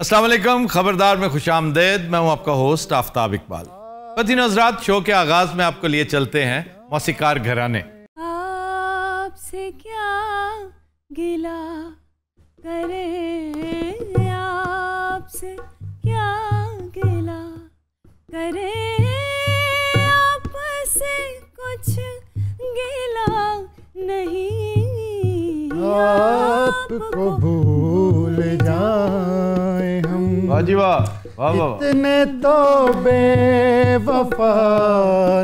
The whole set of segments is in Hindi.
असलम खबरदार में खुश आमदेद मैं हूँ आपका होस्ट आफ्ताब इकबाल पति नजरात शो के आगाज में आपको लिए चलते हैं मौसीकार घराने आपसे क्या गिला करे आपसे क्या गिला करे आपसे कुछ गिला नहीं आपको भूल जाए हम वाह इतने तो बेवफा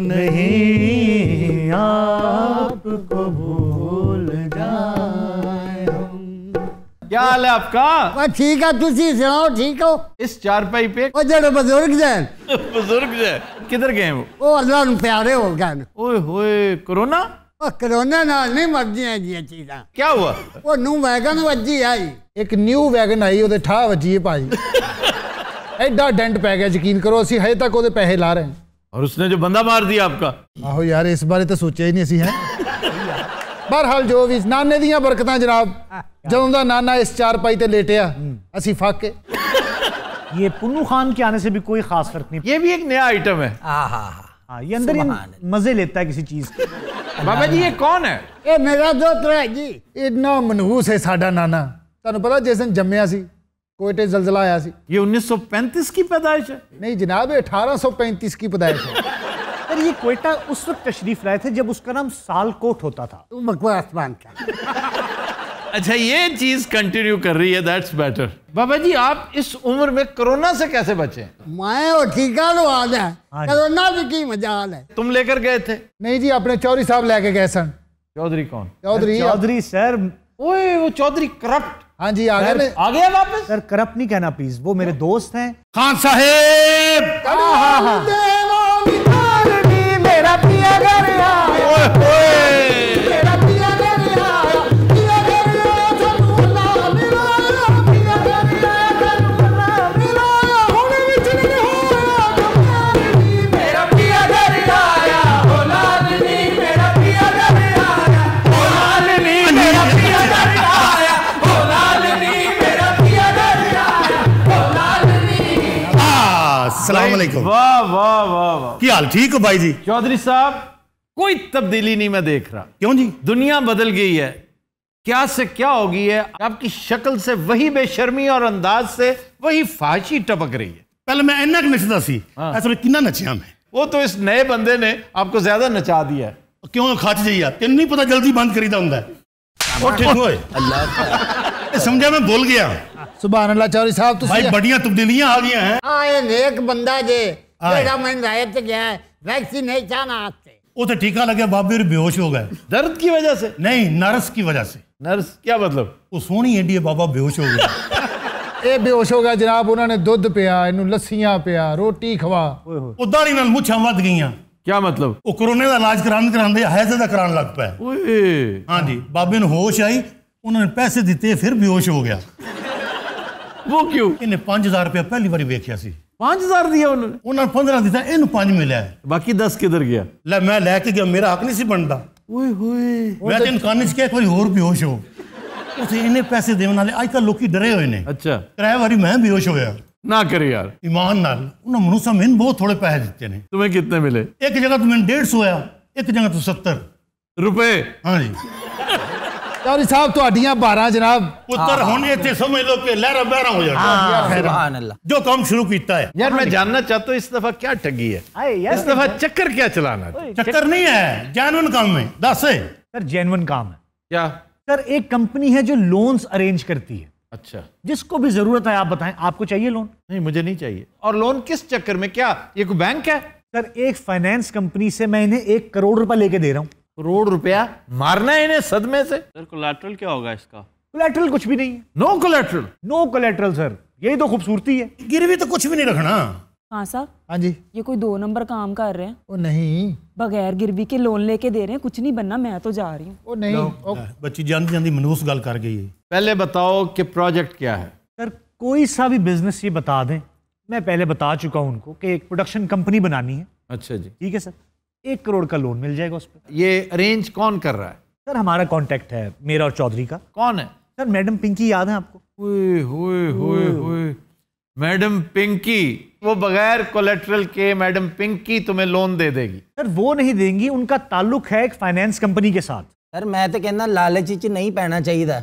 नहीं आपको भूल जाए हम क्या हाल है आपका ठीक है तुसी सुनाओ ठीक हो इस चारपाई पे ओ जड़े बुजुर्ग जैन बुजुर्ग जैन किधर गए वो ओ अल्लाह प्यारे हो गए ओए होए कोरोना करोने नाल जो बहरहाल जो भी नाने दया बरकत जनाब जो नाना इस चार पाई से लेटिया असी फक ये पुनू खान के आने से भी कोई खास फर्क नहीं ये भी एक नया आइटम है मजे लेता है किसी चीज़ बाबा जी ये कौन है ये मेरा दोस्त है जी इतना मनहूस है साडा नाना ਤੁਹਾਨੂੰ पता जिस दिन जमया सी कोयटे जलजला आया सी ये 1935 की पैदाइश है नहीं जनाब ये 1835 की पैदाइश है पर ये कोयटा उस वक्त तशरीफ लाए थे जब उसका नाम सालकोट होता था तुम मकबरा आसमान का अच्छा ये चीज कंटिन्यू कर रही है दैट्स बेटर बाबा जी आप इस उम्र में कोरोना से कैसे बचे मैं और ठीक लवाद है हाँ कोरोना भी की मजाल है तुम लेकर गए थे नहीं जी अपने चौधरी साहब लेके गए सन चौधरी कौन चौधरी चौधरी सर ओए वो चौधरी करप्ट हाँ जी आ गए आ गया वापस सर करप्ट नहीं कहना प्लीज वो मेरे दोस्त हैं खान साहेब हाँ हाँ हाँ मेरा पिया घर आया वालेकुम वाह वाह वाह वाह क्या हाल ठीक हो भाई जी चौधरी साहब कोई तब्दीली नहीं मैं देख रहा क्यों जी दुनिया बदल गई है क्या से क्या हो गई है आपकी शक्ल से वही बेशर्मी और अंदाज से वही फाशी टपक रही है पहले मैं इन्ना नचता सी हाँ। ऐसा किन्ना नचिया मैं वो तो इस नए बंदे ने आपको ज्यादा नचा दिया है क्यों खच जाइया तेन नहीं पता जल्दी बंद करीदा होंगे समझा मैं बोल गया सुबह अल्लाह चौधरी साहब तो भाई बढ़िया तब्दीलियां आ गई हैं हां ये नेक बंदा जे ਜਿਹੜਾ ਮੈਂ ਰਾਇਬ ਤੇ ਗਿਆ वैक्सीनेशन आते वो तो टीका लगे बाबू रे बेहोश हो गए दर्द की वजह से नहीं नर्स की वजह से नर्स क्या मतलब वो सोनी एडी बाबा बेहोश हो गया ये बेहोश हो गया जनाब उन्होंने दूध पिया इन लस्सियां पिया रोटी खवा ओए वो दाड़ी नाल मुछा वध गईयां क्या मतलब वो कोरोना का इलाज कराने कराने हैजे दा करान लग पाया हां जी बाबे ने होश आई उन्होंने पैसे दिए फिर बेहोश हो गया वो क्यों इन्हें 5000 रुपया पहली बार वेखिया सी 5000 दिया उन्होंने उन्होंने 15 दिता इन 5 मिला बाकी 10 किधर गया ले मैं लेके गया मेरा हक नहीं सी बनदा तो अच्छा। बहुत थोड़े पैसे दिते ने मिले एक जगह तो मैंने डेढ़ सौ आया एक जगह तू तो सत्तर रुपए हाँ जी बारह जनाब पुत्र हाँ। हाँ, जो काम शुरू किया है इस दफा क्या ठगी है क्या सर सर एक कंपनी है जो लोन्स अरेंज करती है अच्छा जिसको भी जरूरत है आप बताएं आपको चाहिए लोन नहीं मुझे नहीं चाहिए और लोन किस चक्कर में क्या ये कोई बैंक है सर एक फाइनेंस कंपनी से मैं इन्हें एक करोड़ रुपए लेके दे रहा हूँ करोड़ रुपया मारना है इन्हें सदमे से सर कोलेट्रल क्या होगा इसका कोलेट्रल कुछ भी नहीं है no collateral no collateral sir यही तो खूबसूरती है गिरवी तो कुछ भी नहीं रखना हाँ साहब हाँ जी ये कोई दो नंबर काम कर रहे हैं ओ नहीं बगैर गिरवी के लोन लेके दे रहे हैं कुछ नहीं बनना मैं तो जा रही हूँ ओ नहीं ओ... बच्ची जानती जानती मनूस गल कर गई है पहले बताओ कि प्रोजेक्ट क्या है सर कोई सा भी बिजनेस ये बता दें मैं पहले बता चुका हूँ उनको कि एक प्रोडक्शन कंपनी बनानी है अच्छा जी ठीक है सर एक करोड़ का लोन मिल जाएगा उस पर ये अरेंज कौन कर रहा है सर हमारा कॉन्टेक्ट है मेरा और चौधरी का कौन है सर मैडम पिंकी याद है आपको हुए, हुए, हुए, हुए। मैडम पिंकी वो बगैर कोलेट्रल के मैडम पिंकी तुम्हें लोन दे देगी सर वो नहीं देंगी उनका ताल्लुक है एक फाइनेंस कंपनी के साथ ਸਰ ਮੈਂ ਤਾਂ ਕਹਿੰਦਾ ਲਾਲਚ ਵਿੱਚ ਨਹੀਂ ਪੈਣਾ ਚਾਹੀਦਾ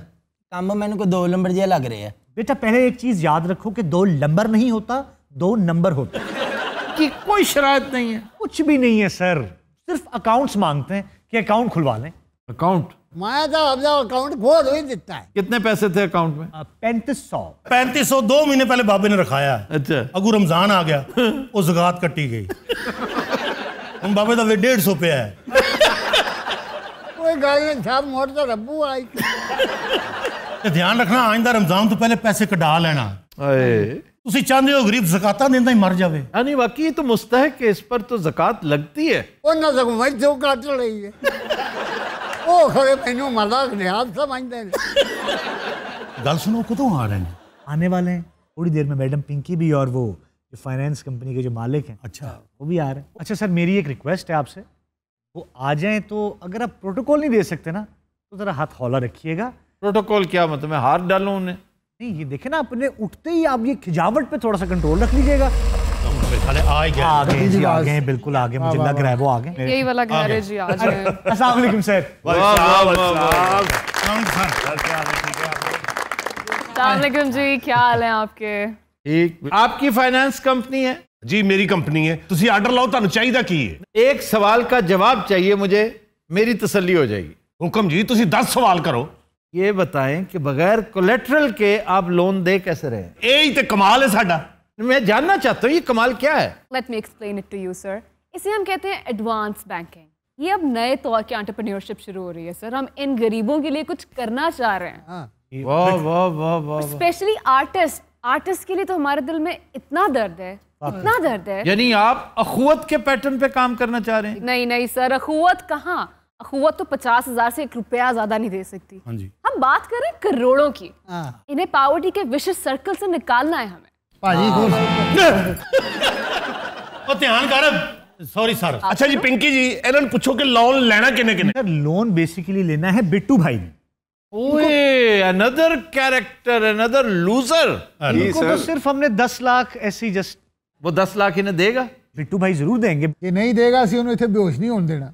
मैंने को दो नंबर ਨੰਬਰ लग रहे हैं बेटा पहले एक चीज याद रखो कि दो नंबर नहीं होता दो नंबर होता की कोई शरात नहीं है कुछ भी नहीं है सर सिर्फ अकाउंट्स मांगते हैं कि अकाउंट खुलवा लें अकाउंट माया अब का अकाउंट बहुत ही दिखता है कितने पैसे थे अकाउंट में पैंतीस सौ पैंतीस सौ दो महीने पहले बाबे ने रखाया अच्छा अगू रमजान आ गया वो जगात कटी गई हम बाबे का डेढ़ सौ पे है कोई गाल नहीं साहब मोर तो रब्बू आई ध्यान रखना आइंदा रमजान तो पहले पैसे कटा लेना ਤੁਸੀਂ ਚਾਹੁੰਦੇ ਹੋ ਗਰੀਬ ਜ਼ਕਾਤਾਂ ਦਿੰਦਾ ਹੀ ਮਰ ਜਾਵੇ ਯਾਨੀ ਵਾਕਈ ਇਹ ਮੁਸਤਹਿਕ ਇਸ ਪਰ ਤਾਂ ਜ਼ਕਾਤ ਲੱਗਦੀ ਹੈ ਉਹਨਾਂ ਜੋ ਹੈ ਉਹ ਖਰੇ ਮੈਨੂੰ ਮਜ਼ਾਕ ਸਮਝਦੇ ਨੇ ਗੱਲ आ रहे हैं आने वाले हैं थोड़ी देर में मैडम पिंकी भी और वो फाइनेंस कंपनी के जो मालिक हैं अच्छा वो भी आ रहे हैं अच्छा सर मेरी एक रिक्वेस्ट है आपसे वो आ जाए तो अगर आप प्रोटोकॉल नहीं दे सकते ना तो ज़रा हाथ हौला रखिएगा प्रोटोकॉल क्या मतलब मैं हाथ डालू उन्हें नहीं ये देखे ना अपने उठते ही आप ये खिजावट पे थोड़ा सा कंट्रोल रख लीजिएगा आपकी फाइनेंस कंपनी है जी मेरी कंपनी है तुम आर्डर लाओ तुम चाहिए की एक सवाल का जवाब चाहिए मुझे मेरी तसली हो जाएगी हुक्म जी तुम दस सवाल करो ये बताएं कि बगैर कोलेट्रल के आप लोन दे कैसे रहे यही तो कमाल है साडा मैं जानना चाहता हूँ ये कमाल क्या है let me explain it to you sir इसे हम कहते हैं एडवांस बैंकिंग ये अब नए तौर की एंटरप्रेन्योरशिप शुरू हो रही है सर हम इन गरीबों के लिए कुछ करना चाह रहे हैं हाँ। वाह वाह वाह वाह स्पेशली आर्टिस्ट आर्टिस्ट के लिए तो हमारे दिल में इतना दर्द है इतना दर्द है यानी आप अखुवत के पैटर्न पे काम करना चाह रहे हैं नहीं नहीं सर अखुवत कहाँ अखुवत तो पचास हजार से एक रुपया ज्यादा नहीं दे सकती हाँ जी हम बात कर रहे हैं करोड़ों की हाँ। इन्हें पावर्टी के विशेष सर्कल से निकालना है हमें पाजी हाँ। तो ध्यान कर सॉरी सर अच्छा जी पिंकी जी इन्होंने पूछो कि लोन लेना किने किने लोन बेसिकली लेना है बिट्टू भाई ओए अनदर कैरेक्टर अनदर लूजर इनको तो सिर्फ हमने दस लाख ऐसी जस्ट वो दस लाख इन्हें देगा बिट्टू भाई जरूर देंगे ये नहीं देगा असं इतने बेहोश नहीं होने देना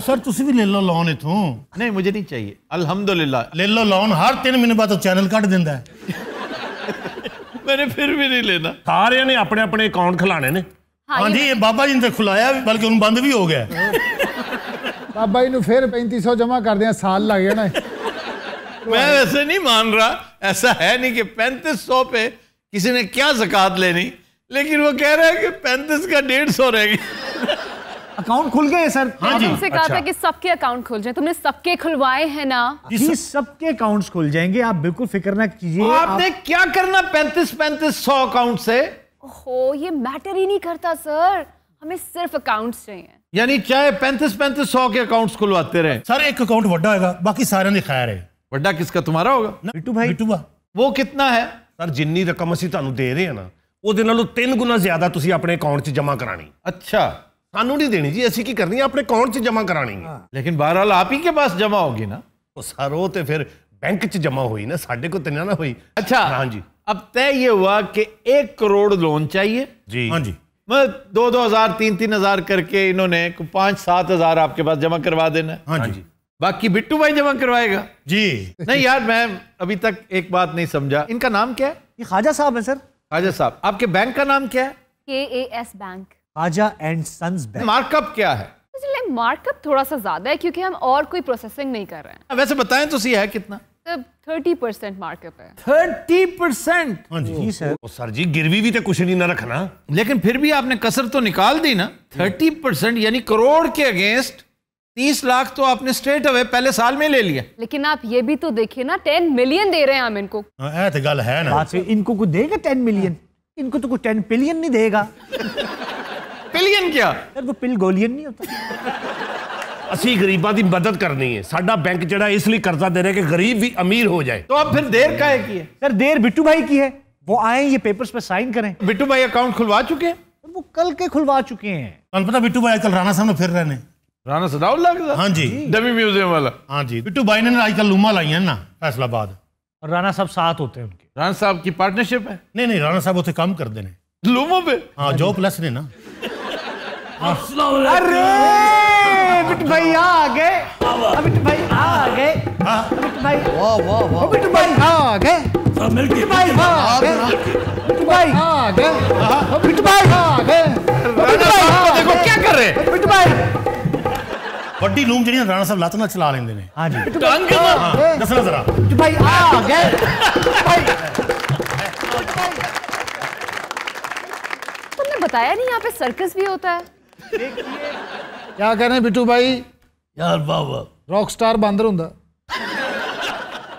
सर ਤੁਸੀਂ ਵੀ ਲੈ ਲਓ ਲੋਨ ਇਥੋਂ ਨਹੀਂ ਮੈਨੂੰ ਨਹੀਂ ਚਾਹੀਏ ਅਲਹਮਦੁਲਿਲਾ ਲੈ ਲਓ ਲੋਨ ਹਰ 3 ਮਹੀਨੇ ਬਾਅਦ ਚੈਨਲ ਕੱਢ ਦਿੰਦਾ ਹੈ ਮੈਨੇ ਫਿਰ ਵੀ ਨਹੀਂ ਲੈਣਾ ਸਾਰਿਆਂ ਨੇ ਆਪਣੇ ਆਪਣੇ ਅਕਾਊਂਟ ਖਲਾਣੇ ਨੇ ਹਾਂਜੀ ਇਹ ਬਾਬਾ ਜੀ ਨੇ ਖੁਲਾਇਆ ਬਲਕਿ ਉਹਨੂੰ ਬੰਦ ਵੀ ਹੋ ਗਿਆ ਬਾਬਾ ਜੀ ਨੂੰ ਫਿਰ 3500 ਜਮਾ ਕਰਦੇ ਆ ਸਾਲ ਲੱਗ ਜਾਣਾ मैं वैसे नहीं मान रहा ऐसा है नहीं कि पैंतीस सौ पे किसी ने क्या जक़ात लेनी लेकिन वो कह रहा है कि पैंतीस का डेढ़ सौ रहेगी अकाउंट खुल गए सर हाँ जी तुमसे कहा था अच्छा। कि सबके अकाउंट खुल जाए तुमने सबके खुलवाए हैं ना जी सबके अकाउंट्स खुल जाएंगे आप बिल्कुल फिक्र ना कीजिए आपने आप... क्या करना पैंतीस पैंतीस सौ अकाउंट से ओहो ये मैटर ही नहीं करता सर हमें सिर्फ अकाउंट्स चाहिए यानी चाहे पैंतीस पैंतीस सौ के अकाउंट्स खुलवाते रहे सर एक अकाउंट वड्डा होगा बाकी सारे ने खाया रहे वड्डा किसका तुम्हारा होगा बिट्टू भाई बिट्टू वो कितना है सर जिन्नी रकम असं तुम दे रहे हैं ना वो तीन गुना ज्यादा अपने अकाउंट ਆਪਣੇ ਅਕਾਊਂਟ 'ਚ ਜਮ੍ਹਾਂ ਸਾਨੂੰ नहीं देनी जी ਅਸੀਂ की करनी ਹੈ ਆਪਣੇ ਅਕਾਊਂਟ 'ਚ ਜਮ੍ਹਾਂ ਕਰਾਣੀ ਹੈ ਲੇਕਿਨ ਬਹਰਾਲ ਆਪ ਹੀ ਕੇ ਪਾਸ ਜਮ੍ਹਾਂ ਹੋਗੀ ਨਾ ਉਹ ਸਰ ਉਹ ਤੇ ਫਿਰ बैंक च जमा हुई ना साढ़े को तना ना हुई अच्छा हाँ जी अब तय ये हुआ कि एक करोड़ लोन चाहिए जी हाँ जी मतलब दो दो हजार तीन तीन हजार करके इन्होंने पांच सात हजार आपके पास जमा करवा देना हाँ, हाँ जी। बाकी बिट्टू भाई जमा करवाएगा जी नहीं यार मैं अभी तक एक बात नहीं समझा इनका नाम क्या है ये खाजा साहब है सर खाजा साहब आपके बैंक का नाम क्या है के A S bank Khaja and sons markup क्या है मार्कअप थोड़ा सा ज्यादा है क्योंकि हम और कोई प्रोसेसिंग नहीं कर रहे हैं वैसे बताएं तो सी है कितना थर्टी परसेंट मार्कअप है थर्टी हाँ परसेंट जी सर सर जी गिरवी भी तो कुछ नहीं ना रखना लेकिन फिर भी आपने कसर तो निकाल दी ना थर्टी परसेंट यानी करोड़ के अगेंस्ट तीस लाख तो आपने स्ट्रेट अवे पहले साल में ले लिया लेकिन आप ये भी तो देखिए ना टेन मिलियन दे रहे हैं हम इनको हाँ, तो गल है ना इनको कुछ देगा टेन मिलियन इनको तो कुछ टेन बिलियन नहीं देगा पिलियन क्या यार वो पिल गोलियन नहीं होता असी गरीबा की मदद करनी है साडा बैंक ਜਿਹੜਾ इसलिए कर्जा दे रहे कि गरीब भी अमीर हो जाए तो अब फिर देर का है की है सर देर बिट्टू भाई की है वो आए ये पेपर्स पे साइन करें बिट्टू भाई अकाउंट खुलवा चुके हैं वो कल के खुलवा चुके हैं कल पता बिट्टू भाई आजकल राणा सामने फिर रहे हैं राणा सदाउल्ला का हाँ जी डमी म्यूजियम वाला हाँ जी बिट्टू भाई ने आजकल लूमा लाई है ना फैसलाबाद और राणा साहब साथ होते हैं उनके राणा साहब की पार्टनरशिप है नहीं नहीं राणा साहब उसे काम कर देने लूमो पे हाँ जॉब प्लस ने ना अरे भाई आ गए अबिट भाई आ गए बिट हाँ। भाई आ गए क्या कर रहे बिट भाई ਵੱਡੀ ਲੂਮ ਜਿਹੜੀਆਂ ਰਾਣਾ ਸਾਹਿਬ ਲੱਤ ਨਾਲ ਚਲਾ ਲੈਂਦੇ ਨੇ ਹਾਂਜੀ ਟੰਗ ਦੱਸਣਾ ਜ਼ਰਾ ਭਾਈ ਆ ਗਏ ਭਾਈ तुमने बताया नहीं यहाँ पे सर्कस भी होता है देखिए क्या कह रहे हैं बिट्टू भाई यार वाह वाह रॉक स्टार बांदर हूं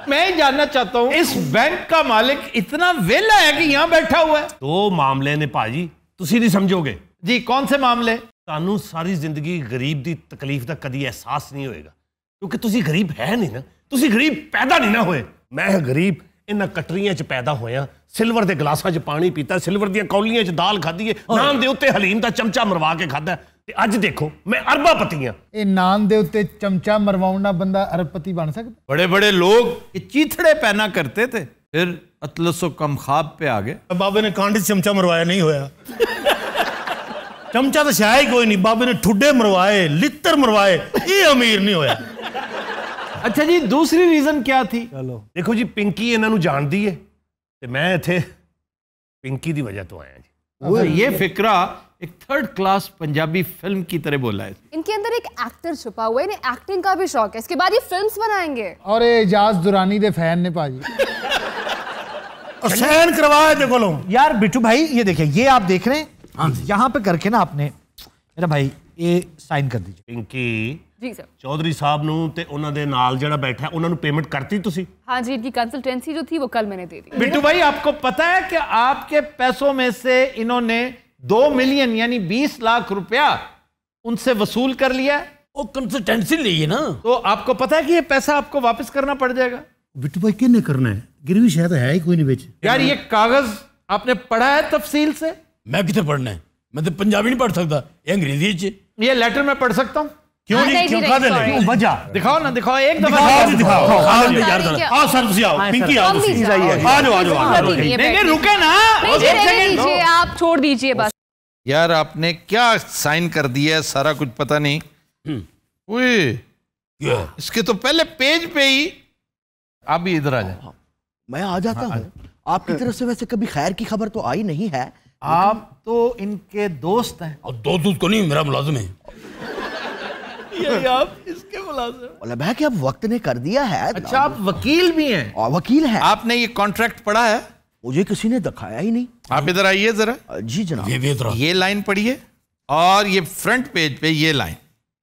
मैं जानना चाहता हूँ इस बैंक का मालिक इतना वेला है कि यहाँ बैठा हुआ है दो मामले ने भाजी ਤੁਸੀਂ ਨਹੀਂ ਸਮਝੋਗੇ ਜੀ ਕੌਣ ਸੇ ਮਾਮਲੇ ਤੁਹਾਨੂੰ ਸਾਰੀ ਜ਼ਿੰਦਗੀ ਗਰੀਬ ਦੀ ਤਕਲੀਫ ਦਾ ਕਦੀ ਅਹਿਸਾਸ ਨਹੀਂ ਹੋਏਗਾ ਕਿਉਂਕਿ ਤੁਸੀਂ ਗਰੀਬ ਹੈ ਨਹੀਂ ਨਾ ਤੁਸੀਂ ਗਰੀਬ ਪੈਦਾ ਨਹੀਂ ਨਾ ਹੋਏ ਮੈਂ ਗਰੀਬ ਇਹਨਾਂ ਕਟਰੀਆਂ 'ਚ ਪੈਦਾ ਹੋਇਆ ਸਿਲਵਰ ਦੇ ਗਲਾਸਾਂ 'ਚ ਪਾਣੀ ਪੀਤਾ ਸਿਲਵਰ ਦੀਆਂ ਕੌਲੀਆਂ 'ਚ ਦਾਲ ਖਾਧੀ ਏ ਨਾਨ ਦੇ ਉੱਤੇ ਹਲੀਮ ਦਾ ਚਮਚਾ ਮਰਵਾ ਕੇ ਖਾਦਾ ਤੇ ਅੱਜ ਦੇਖੋ ਮੈਂ ਅਰਬਾਪਤੀ ਆ ਇਹ ਨਾਨ ਦੇ ਉੱਤੇ ਚਮਚਾ ਮਰਵਾਉਣ ਦਾ ਬੰਦਾ ਅਰਬਪਤੀ ਬਣ ਸਕਦਾ ਬੜੇ ਬੜੇ ਲੋਕ ਇਹ ਚੀਥੜੇ ਪਹਿਨਾ ਕਰਤੇ ਤੇ ਫਿਰ ਅਤਲਸੋ ਖਾਬ ਪੇ ਆ ਗਏ ਬਾਬੇ ਨੇ ਕਾਂਡ 'ਚ ਚਮਚਾ ਮਰਵਾਇਆ ਨਹੀਂ ਹੋਇਆ ਚਮਚਾ ਤਾਂ ਸ਼ਾਇਦ ਕੋਈ ਨਹੀਂ ਬਾਬੇ ਨੇ ਠੁੱਡੇ ਮਰਵਾਏ ਲਿੱਤਰ ਮਰਵਾਏ ਇਹ ਅਮੀਰ ਨਹੀਂ ਹੋਇਆ अच्छा जी दूसरी रीजन क्या थी चलो देखो जी पिंकी ਇਹਨਾਂ जानती है तो मैं ਮੈਂ पिंकी की वजह तो आया जी अच्छा, ये फिक्रा एक थर्ड क्लास पंजाबी फिल्म की तरह बोला है इनके अंदर एक एक्टर छुपा हुआ है इन्हें एक्टिंग का भी शौक है इसके बाद ये फिल्म्स बनाएंगे और ये इजाज दुरानी दे फैन ने पाजी हुसैन करवाए देखो लो यार बिट्टू भाई ये देखिए ये आप देख रहे हैं हाँ यहाँ पे करके ना आपने मेरा भाई ਇਹ ਸਾਈਨ ਕਰ ਦਿਓ ਪਿੰਕੀ ਜੀ ਸਰ ਚੌਧਰੀ ਸਾਹਿਬ ਨੂੰ ਤੇ ਉਹਨਾਂ ਦੇ ਨਾਲ ਜਿਹੜਾ ਬੈਠਾ ਉਹਨਾਂ ਨੂੰ ਪੇਮੈਂਟ ਕਰਤੀ ਤੁਸੀਂ हाँ जी इनकी कंसल्टेंसी जो थी वो कल मैंने दे दी बिट्टू भाई आपको पता है कि आपके पैसों में से इन्होंने दो मिलियन यानी बीस लाख रुपया उनसे वसूल कर लिया वो कंसल्टेंसी ली है ना तो आपको पता है कि ये पैसा आपको वापस करना पड़ जाएगा बिट्टू भाई ਕਿਹਨੇ करना है गिरवी शायद है ही कोई नहीं बेच यार ये कागज आपने पढ़ा है तफसील से मैं कितने पढ़ना है मैं तो पंजाबी नहीं पढ़ सकता ये अंग्रेजी च ये लेटर में पढ़ सकता हूँ क्यों जी क्यों खा देने क्यों वजह दिखाओ ना दिखाओ एक दफा दिखाओ जी दिखाओ खा देने यार जरा आओ सर तुसी आओ हाँ, पिंकी आओ तुसी आ जाओ आ जाओ आ जाओ नहीं नहीं रुके ना एक सेकंड आप छोड़ दीजिए बस यार आपने क्या साइन कर दिया है सारा कुछ पता नहीं हम्म। ओए इसके तो पहले पेज पे ही आप भी इधर आ जाए हाँ, मैं आ जाता हाँ, हूँ आपकी तरफ से वैसे कभी खैर की खबर तो आई नहीं है आप तो इनके दोस्त हैं और दो दोस्त को नहीं मेरा मुलाजिम है ये आप इसके कि अब वक्त ने कर दिया है अच्छा आप वकील भी हैं और वकील हैं आपने ये कॉन्ट्रैक्ट पढ़ा है मुझे किसी ने दिखाया ही नहीं आप इधर आइए जरा जी जनाब ये ये, लाइन पढ़िए और ये फ्रंट पेज पे ये लाइन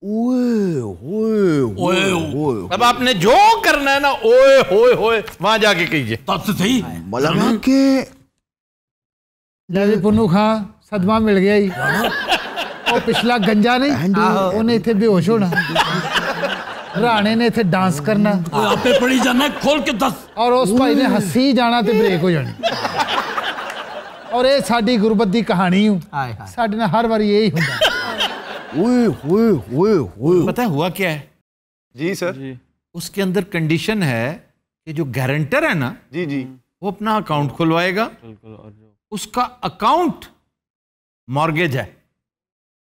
ओए होए ओए होए अब आपने जो करना है ना ओए होए होए वहां जाके कीजिए तब से सही हाँ, मलबा के ਲੈ ਵੀ ਪੁੰਨੂ ਖਾਂ ਸਦਮਾ ਮਿਲ ਗਿਆ ਹੀ ਉਹ ਪਿਛਲਾ ਗੰਜਾ ਨਹੀਂ ਉਹਨੇ ਇੱਥੇ ਬੇਹੋਸ਼ ਹੋਣਾ ਰਾਣੇ ਨੇ ਇੱਥੇ ਡਾਂਸ ਕਰਨਾ ਓਏ ਆਪੇ ਪੜੀ ਜਾਣਾ ਖੋਲ ਕੇ ਦੱਸ ਔਰ ਉਸ ਭਾਈ ਨੇ ਹੱਸੀ ਜਾਣਾ ਤੇ ਬ੍ਰੇਕ ਹੋ ਜਾਣੀ ਔਰ ਇਹ ਸਾਡੀ ਗੁਰਬਤ ਦੀ ਕਹਾਣੀ ਹੂੰ ਸਾਡੇ ਨਾਲ ਹਰ ਵਾਰੀ ਇਹੀ ਹੁੰਦਾ ਓਏ ਹੋਏ ਹੋਏ ਹੋਏ ਪਤਾ हुआ क्या है जी सर जी उसके अंदर कंडीशन है कि जो गारंटर है ना जी जी वो अपना अकाउंट खुलवाएगा बिल्कुल और उसका अकाउंट मॉर्गेज है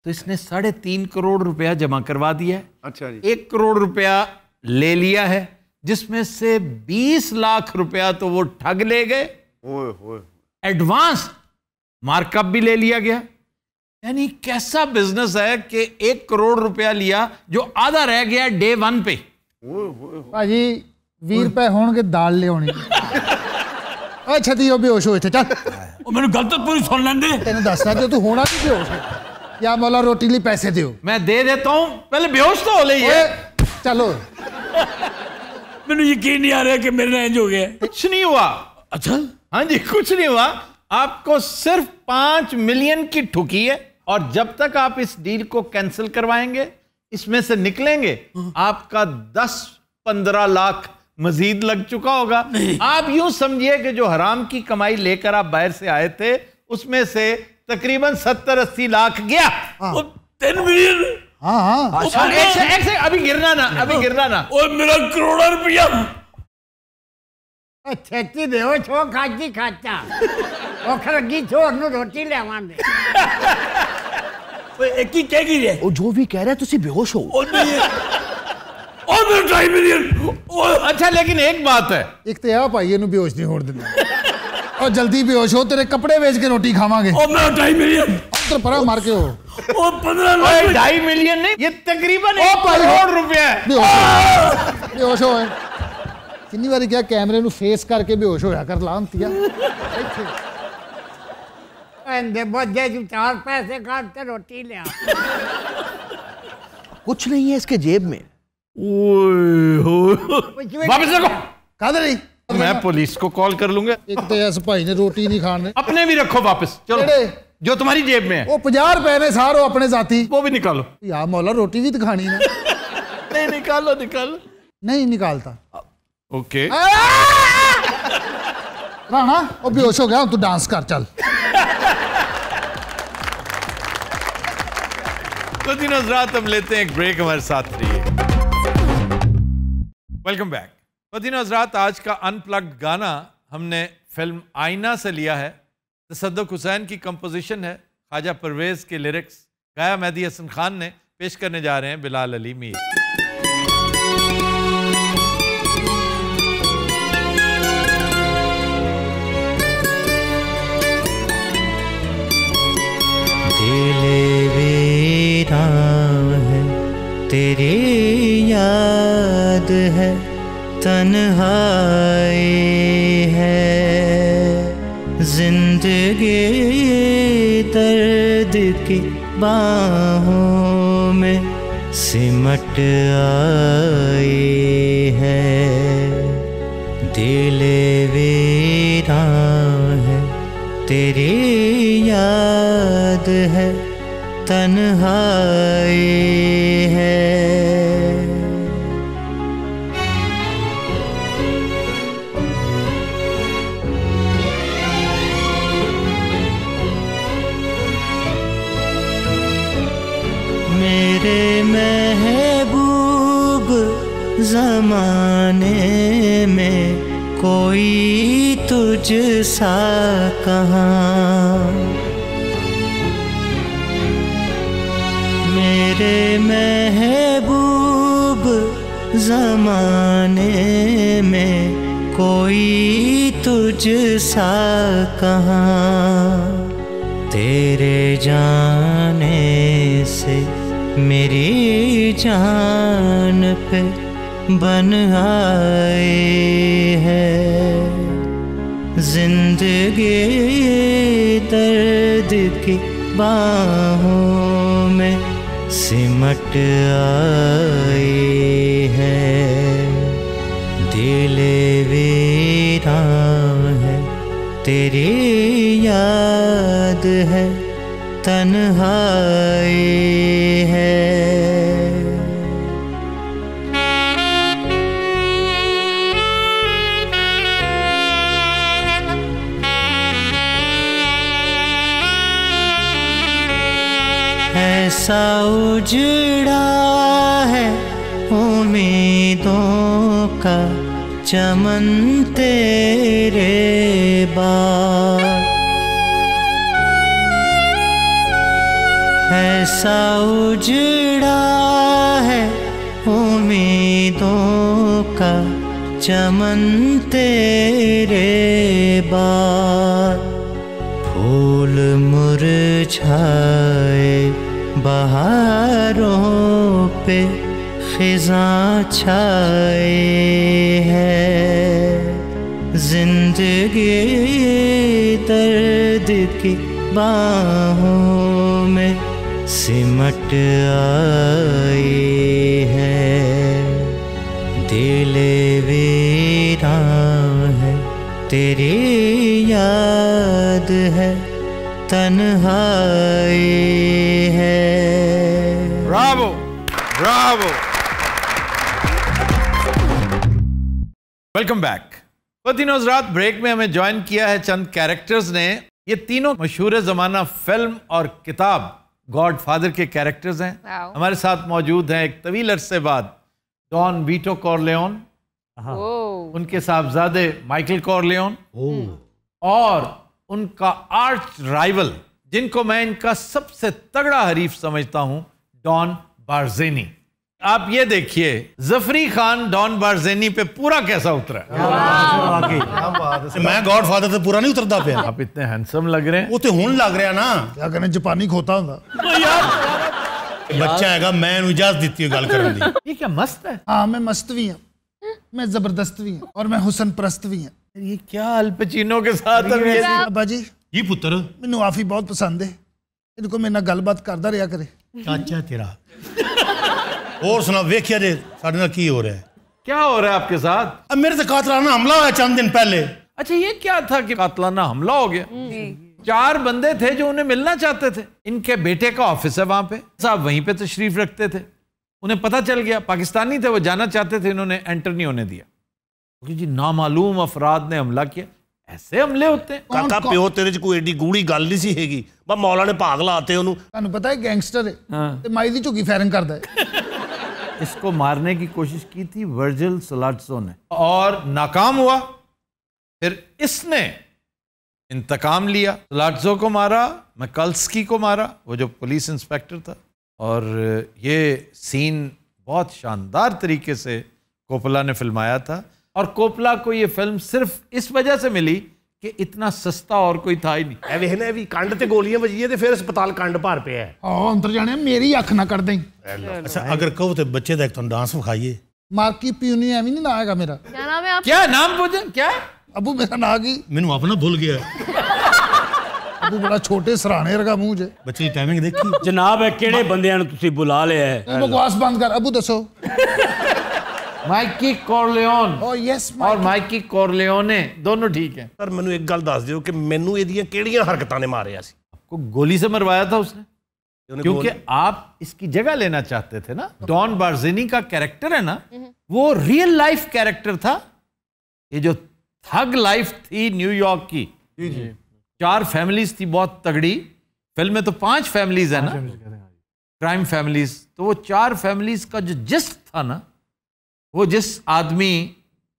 तो इसने साढ़े तीन करोड़ रुपया जमा करवा दिया है अच्छा जी एक करोड़ रुपया ले लिया है जिसमें से बीस लाख रुपया तो वो ठग ले गए एडवांस मार्कअप भी ले लिया गया यानी कैसा बिजनेस है कि एक करोड़ रुपया लिया जो आधा रह गया डे वन पे भाजी 20 रुपए होंगे दाल ले होनी या मौला रोटी लिए पैसे दो मैं दे देता पहले बेहोश तो हो चलो यकीन नहीं आ रहा कि मेरे हो गया कुछ नहीं हुआ अच्छा हाँ जी कुछ नहीं हुआ आपको सिर्फ पांच मिलियन की ठुकी है और जब तक आप इस डील को कैंसिल करवाएंगे इसमें से निकलेंगे हम्म। आपका दस पंद्रह लाख मजीद लग चुका होगा आप यूं समझिए कि जो हराम की कमाई लेकर आप बाहर से आए थे उसमें से तकरीबन सत्तर अस्सी लाख गया हाँ, हाँ, हाँ। अच्छा, अभी गिरना ना हाँ। अभी गिरना ना और मेरा करोड़ा रुपया ਛੇਤੀ ਦੇਓ ਛੋ ਖਾਜੀ ਖਾਚਾ ਉਹ ਖਰਗੀ Oh, अच्छा लेकिन एक बात है एक तो आप आइए बेहोश नहीं होड़ देना और जल्दी बेहोश हो तेरे कपड़े बेच के रोटी खावांगे और oh, oh, नहीं है बेहोश हो किन्नी कैमरे बेहोश होया कर लांती है ਇੰਦੇ ਬੱਜੇ ਜੂ वापस रखो कहा मैं पुलिस को कॉल कर लूंगा एक तो ऐसे भाई ने रोटी नहीं खाने अपने भी रखो वापस चलो जो तुम्हारी जेब में है वो पंजा रुपए ने सारो अपने साथी वो भी निकालो यार मौला रोटी भी तो खानी है नहीं निकालो निकालो नहीं निकालता ओके राणा वो बेहोश हो गया तू डांस कर चल तो दिन नजरात हम लेते हैं एक ब्रेक हमारे साथ रही वेलकम बैक बदीन हजरात आज का अनप्लग्ड गाना हमने फिल्म आईना से लिया है तसदक हुसैन की कंपोजिशन है ख्वाजा परवेज़ के लिरिक्स गाया मेहदी हसन खान ने पेश करने जा रहे हैं बिलाल अली मीर दिल वीरा तेरी याद है तन्हाई है जिंदगी दर्द की बाहों में सिमट आई है दिल वीरा है तेरी याद है तन्हाई जमाने में कोई तुझ सा कहाँ मेरे महबूब जमाने में कोई तुझ सा कहाँ तेरे जाने से मेरी जान पे बन आए हैं जिंदगी दर्द की बाहों में सिमट आए हैं दिल वीरा है तेरी याद है तन्हाई सा उजड़ा है उम्मीदों का चमन तेरे बार ऐसा उजड़ा है उम्मीदों का चमन तेरे बार फूल मुरझाए बहारों पे खिजा छाए है जिंदगी दर्द की बाहों में सिमट आई है दिल वीरा है तेरी याद है तन्हाई bravo. वेलकम बैक बतिनोज रात ब्रेक में हमें ज्वाइन किया है चंद कैरेक्टर्स ने ये तीनों मशहूर जमाना फिल्म और किताब गॉड फादर के कैरेक्टर्स हैं हमारे साथ मौजूद हैं एक तवील अरसे बाद डॉन बीटो कॉरलियोन उनके साहबजादे माइकल कॉरलियोन oh. और उनका आर्च राइवल जिनको मैं इनका सबसे तगड़ा हरीफ समझता हूं डॉन बार्जेनी आप ये देखिए जफरी खान डॉन बारजेनी पे पूरा कैसा उतरा मैं गॉड फादर से पूरा नहीं उतरता पे आप इतने हैंडसम लग रहे हैं वो तो हूं लग रहा ना क्या करें जापानी खोता होता तो बच्चा है मैं इजाजत देती हूँ गल कर दी ये क्या मस्त है हाँ मैं मस्त भी हूँ मैं जबरदस्त भी हूँ और मैं हुसन प्रस्त भी हूँ ये क्या अल्पचीनो के साथ है अब्बा जी जी पुत्र मैं आफी बहुत पसंद है इनको मेरे गलबात करता रहा करे चाचा तेरा और सुना वेखिया जे साढ़े ना की हो रहा है क्या हो रहा है आपके साथ अब मेरे से कातलाना हमला हुआ चंद दिन पहले अच्छा ये क्या था कि कातलाना हमला हो गया चार बंदे थे जो उन्हें मिलना चाहते थे इनके बेटे का ऑफिस है वहां पे साहब वहीं पे तशरीफ रखते थे उन्हें पता चल गया पाकिस्तानी थे वो जाना चाहते थे इन्होंने एंटर नहीं होने दिया क्योंकि जी नामालूम अफराद ने हमला किया ऐसे हमले होते ਕਾਕਾ ਪਿਓ ਤੇਰੇ ਚ ਕੋਈ ਏਡੀ ਗੂੜੀ ਗੱਲ ਨਹੀਂ ਸੀ ਹੈਗੀ ਬਸ ਮੌਲਾ ਨੇ ਭਾਗ ਲਾਤੇ ਉਹਨੂੰ ਤੁਹਾਨੂੰ ਪਤਾ ਹੈ ਗੈਂਗਸਟਰ ਹੈ ਤੇ ਮਾਈ ਦੀ ਝੁੱਗੀ ਫਾਇਰਿੰਗ इसको मारने की कोशिश की थी वर्जिल सलाटसो ने और नाकाम हुआ फिर इसने इंतकाम लिया सलाटसो को मारा मैकल्सकी को मारा वो जो पुलिस इंस्पेक्टर था और ये सीन बहुत शानदार तरीके से कोपला ने फिल्माया था और कोपला को ये फिल्म सिर्फ इस वजह से मिली ਕਿ ਇਤਨਾ ਸਸਤਾ ਹੋਰ ਕੋਈ ਥਾ ਹੀ ਨਹੀਂ ਐ ਵੇਖਣਾ ਵੀ ਕੰਡ ਤੇ ਗੋਲੀਆਂ ਵੱਜੀਏ ਤੇ ਫਿਰ ਹਸਪਤਾਲ ਕੰਡ ਭਰ ਪਿਆ ਹਾਂ ਅੰਦਰ ਜਾਣੇ ਮੇਰੀ ਅੱਖ ਨਾ ਕਰ ਦੇ ਅੱਛਾ ਅਗਰ ਕਹੋ ਤੇ ਬੱਚੇ ਦਾ ਇੱਕ ਤੁਹਾਨੂੰ ਡਾਂਸ ਵਿਖਾਈਏ ਮਾਰਕੀ ਪਿਉਨੀ ਐਵੇਂ ਨਹੀਂ ਨਾ ਆਏਗਾ ਮੇਰਾ ਕੀ ਨਾਮ ਹੈ ਆਪ ਕੀ ਨਾਮ ਪੁੱਛਣ ਕੀ ਅਬੂ ਮੇਰਾ ਨਾਂ ਕੀ ਮੈਨੂੰ ਆਪਣਾ ਭੁੱਲ ਗਿਆ ਅਬੂ ਬੜਾ ਛੋਟੇ ਸਰਾਣੇ ਵਰਗਾ ਮੂੰਹ ਜੇ ਬੱਚੇ ਦੀ ਟਾਈਮਿੰਗ ਦੇਖੀ ਜਨਾਬ ਇਹ ਕਿਹੜੇ ਬੰਦਿਆਂ ਨੂੰ ਤੁਸੀਂ ਬੁਲਾ ਲਿਆ ਹੈ ਬਕਵਾਸ ਬੰਦ ਕਰ ਅਬੂ ਦੱਸੋ ਮਾਈਕੀ ਕੋਰਲੀਓਨ ਓ ਯੈਸ ਔਰ ਮਾਈਕੀ ਕੋਰਲੀਓਨੇ ਦੋਨੋਂ ਠੀਕ ਹੈ ਸਰ ਮੈਨੂੰ ਇੱਕ ਗੱਲ ਦੱਸ ਦਿਓ ਕਿ ਮੈਨੂੰ ਇਹਦੀਆਂ ਕਿਹੜੀਆਂ ਹਰਕਤਾਂ ਨੇ ਮਾਰਿਆ ਸੀ आपको गोली से मरवाया था उसने क्योंकि आप इसकी जगह लेना चाहते थे ना तो डॉन बार्जिनी का कैरेक्टर है ना हम्म। वो रियल लाइफ कैरेक्टर था ये जो थग लाइफ थी न्यूयॉर्क की चार फैमिलीज थी बहुत तगड़ी फिल्म में तो पांच फैमिलीज है ना क्राइम हाँ फैमिलीज तो वो चार फैमिलीज का जो जिस्ट था ना वो जिस आदमी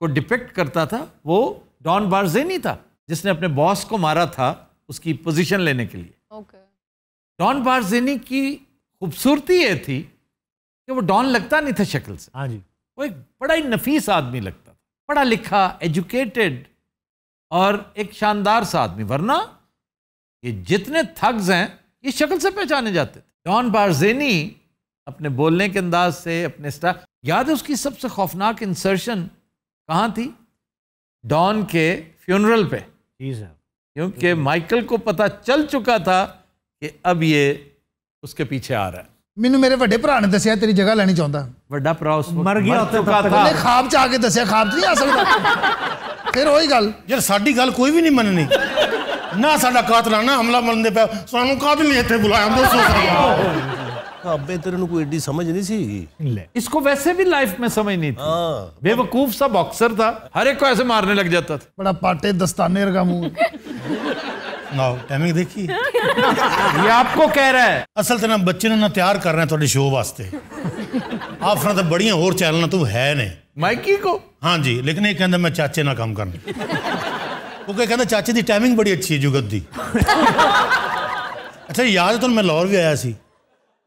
को डिपेक्ट करता था वो डॉन बारजेनी था जिसने अपने बॉस को मारा था उसकी पोजीशन लेने के लिए okay. डॉन बारजेनी की खूबसूरती ये थी कि वो डॉन लगता नहीं था शक्ल से हाँ जी वो एक बड़ा ही नफीस आदमी लगता था पढ़ा लिखा एजुकेटेड और एक शानदार सा आदमी वरना ये जितने थग्स हैं ये शक्ल से पहचाने जाते थे डॉन बारजेनी अपने बोलने के अंदाज से अपने स्टा याद है उसकी सबसे खौफनाक इंसर्शन कहाँ थी डॉन के फ्यूनरल पे क्योंकि माइकल को पता चल चुका था कि अब ये उसके पीछे आ रहा है मैनु मेरे वे भरा ने दसिया तेरी जगह लेनी चाहता वा भरा उस मर गया खाब च आके दसिया खाब नहीं आ सकता फिर वही गल यार साड़ी गल कोई भी नहीं मननी ना सा ना हमला मन दे पाया सू का नहीं इतने बुलाया अबे तेरे को एडी समझ नहीं सी इसको वैसे भी लाइफ में समझ नहीं थी हाँ। बेवकूफ सा बॉक्सर था हर एक को ऐसे मारने लग जाता था बड़ा पाटे दस्ताने का मुंह नाउ टाइमिंग देखी ये आपको कह रहा है असल तेरा ना बच्चे ने ना तैयार कर रहे हैं थोड़े शो वास्ते आप फिर तो बढ़िया और चैनल ना तू है ने माइकी को हाँ जी लेकिन ये कहना मैं चाचे ना काम करना वो क्या कहना चाचे की टाइमिंग बड़ी अच्छी है जुगत की अच्छा याद है तो मैं लाहौर भी आया सी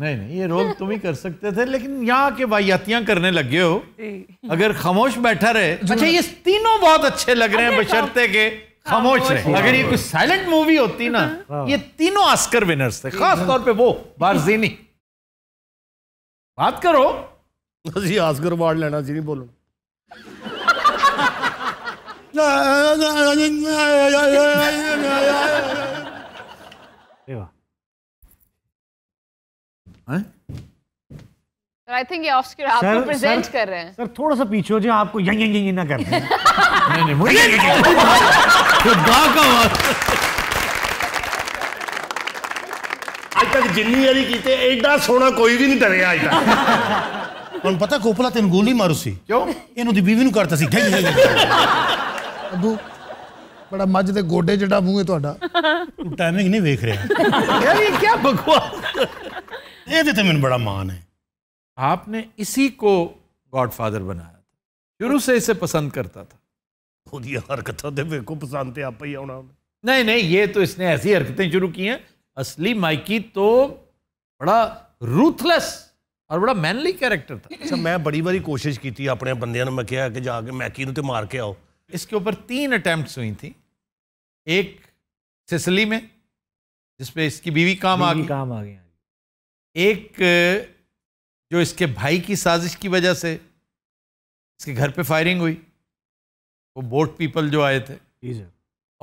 नहीं नहीं ये रोल तुम ही कर सकते थे लेकिन यहाँ के वाहियातियाँ करने लगे हो अगर खामोश बैठा रहे अच्छा ये तीनों बहुत अच्छे लग रहे हैं बशर्ते के खामोश रहे अगर ये कुछ साइलेंट मूवी होती ना हाँ। ये तीनों आस्कर विनर्स थे खास तौर पे वो बारजीनी बात करो जी आस्कर अवार्ड लेना जी नहीं बोलो है? आई थिंक ये ऑफ स्क्रीन आपको प्रेजेंट कर रहे हैं सर थोड़ा सा पीछे हो जाए आपको यंग यंग यंग ना कर नहीं नहीं मुझे खुदा का आवाज ਅੱਜ ਤੱਕ ਜਿੰਨੀ ਵਾਰੀ ਕੀਤੇ ਐਡਾ ਸੋਹਣਾ ਕੋਈ ਵੀ ਨਹੀਂ ਡਰਿਆ ਅੱਜ ਤੱਕ ਹੁਣ ਪਤਾ ਕੋਪਲਾ ਤੈਨੂੰ ਗੋਲੀ ਮਾਰੂ ਸੀ ਕਿਉਂ ਇਹਨੂੰ ਦੀ ਬੀਵੀ ਨੂੰ ਕਰਤਾ ਸੀ ਗਈ ਗਈ ਅੱਬੂ ਬੜਾ ਮੱਝ ਦੇ ਗੋਡੇ ਜਿਹੜਾ ਮੂੰਹ ਹੈ ਤੁਹਾਡਾ ਟਾਈਮਿੰਗ ਨਹੀਂ ਵੇਖ ਰਿਹਾ ਯਾਰ ਇਹ ਕੀ ਬਕਵਾਸ ये देते तो मैंने बड़ा मान है आपने इसी को गॉडफादर बनाया था शुरू से इसे पसंद करता था हरकत को पसंद थे तो आप ही आना नहीं नहीं ये तो इसने ऐसी हरकतें शुरू की हैं असली माइकी तो बड़ा रूथलेस और बड़ा मैनली कैरेक्टर था अच्छा मैं बड़ी बारी कोशिश की थी अपने बंदियों ने मैं क्या कि जाके मैकी तो मार के आओ इसके ऊपर तीन अटैम्प्ट हुई थी एक सिसली में जिसपे इसकी बीवी काम आ गई काम आ गया एक जो इसके भाई की साजिश की वजह से इसके घर पे फायरिंग हुई वो बोट पीपल जो आए थे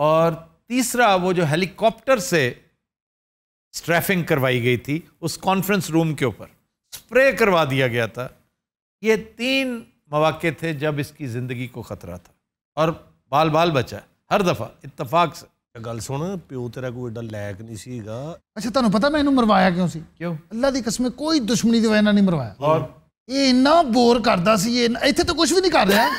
और तीसरा वो जो हेलीकॉप्टर से स्ट्रैफिंग करवाई गई थी उस कॉन्फ्रेंस रूम के ऊपर स्प्रे करवा दिया गया था ये तीन मौाक़े थे जब इसकी ज़िंदगी को ख़तरा था और बाल बाल बचा हर दफ़ा इतफाक़ से ਗੱਲ ਸੁਣ ਪਿਓ ਤੇਰਾ ਕੋਈ ਏਡਾ ਲਾਇਕ ਨਹੀਂ ਸੀਗਾ ਅੱਛਾ ਤੁਹਾਨੂੰ ਪਤਾ ਮੈਂ ਇਹਨੂੰ ਮਰਵਾਇਆ ਕਿਉਂ ਸੀ ਕਿਉਂ ਅੱਲਾ ਦੀ ਕਸਮੇ ਕੋਈ ਦੁਸ਼ਮਣੀ ਦੀ ਵਜ੍ਹਾ ਨਹੀਂ ਮਰਵਾਇਆ ਔਰ ਇਹ ਇੰਨਾ ਬੋਰ ਕਰਦਾ ਸੀ ਇਹ ਇੱਥੇ ਤਾਂ ਕੁਝ ਵੀ ਨਹੀਂ ਕਰ ਰਿਹਾ